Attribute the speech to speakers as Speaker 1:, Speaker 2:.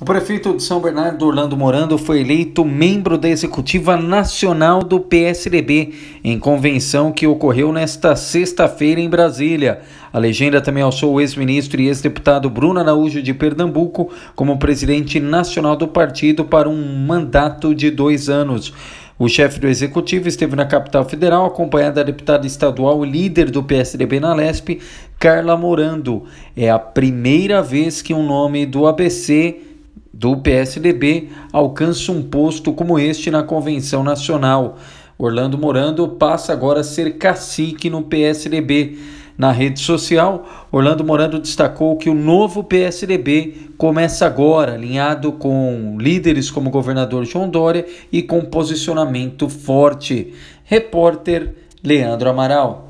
Speaker 1: O prefeito de São Bernardo, Orlando Morando, foi eleito membro da Executiva Nacional do PSDB em convenção que ocorreu nesta sexta-feira em Brasília. A legenda também alçou o ex-ministro e ex-deputado Bruno Araújo de Pernambuco como presidente nacional do partido para um mandato de dois anos. O chefe do executivo esteve na capital federal, acompanhado da deputada estadual e líder do PSDB na Lespe, Carla Morando. É a primeira vez que um nome do ABC do PSDB alcança um posto como este na convenção nacional. Orlando Morando passa agora a ser cacique no PSDB. Na rede social, Orlando Morando destacou que o novo PSDB começa agora, alinhado com líderes como o governador João Dória e com posicionamento forte. Repórter Leandro Amaral.